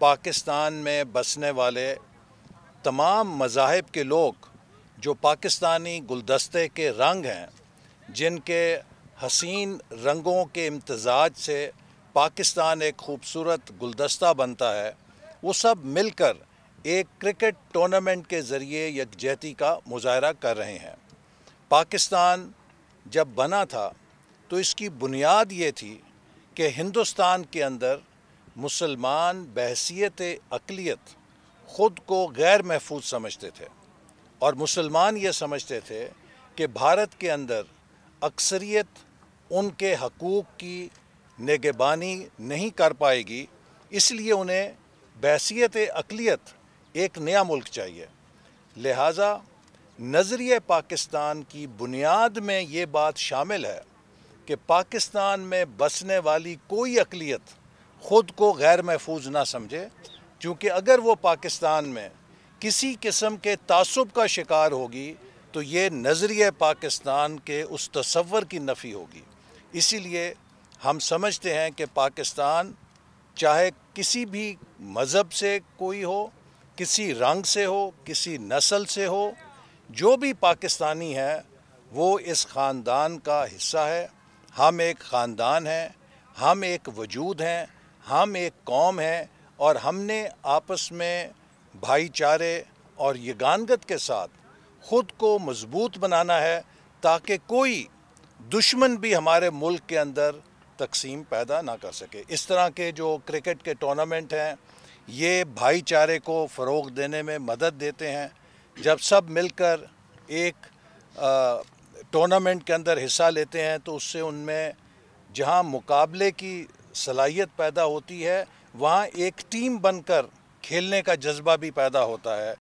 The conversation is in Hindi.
पाकिस्तान में बसने वाले तमाम मजाहब के लोग जो पाकिस्तानी गुलदस्ते के रंग हैं जिनके हसीन रंगों के इम्तजाज से पाकिस्तान एक खूबसूरत गुलदस्ता बनता है वो सब मिलकर एक क्रिकेट टूर्नामेंट के ज़रिए यकजहती का मुजाहरा कर रहे हैं पाकिस्तान जब बना था तो इसकी बुनियाद ये थी कि हिंदुस्तान के अंदर मुसलमान बहसीत अकलीत ख़ुद को गैर महफूज समझते थे और मुसलमान ये समझते थे कि भारत के अंदर अक्सरियत उनके हकूक़ की निगबानी नहीं कर पाएगी इसलिए उन्हें बहसीत अकलीत एक नया मुल्क चाहिए लिहाजा नज़रिए पाकिस्तान की बुनियाद में ये बात शामिल है कि पाकिस्तान में बसने वाली कोई अकलीत ख़ुद को गैर महफूज ना समझे क्योंकि अगर वो पाकिस्तान में किसी किस्म के तसब का शिकार होगी तो ये नज़रिए पाकिस्तान के उस तस्वर की नफ़ी होगी इसीलिए हम समझते हैं कि पाकिस्तान चाहे किसी भी मज़हब से कोई हो किसी रंग से हो किसी नस्ल से हो जो भी पाकिस्तानी है वो इस ख़ानदान का हिस्सा है हम एक ख़ानदान हैं हम एक वजूद हैं हम एक कौम हैं और हमने आपस में भाईचारे और यगानगत के साथ ख़ुद को मजबूत बनाना है ताकि कोई दुश्मन भी हमारे मुल्क के अंदर तकसीम पैदा ना कर सके इस तरह के जो क्रिकेट के टूर्नामेंट हैं ये भाईचारे को फ़रोग देने में मदद देते हैं जब सब मिलकर एक टूर्नामेंट के अंदर हिस्सा लेते हैं तो उससे उनमें जहां मुकाबले की सलाहियत पैदा होती है वहाँ एक टीम बनकर खेलने का जज्बा भी पैदा होता है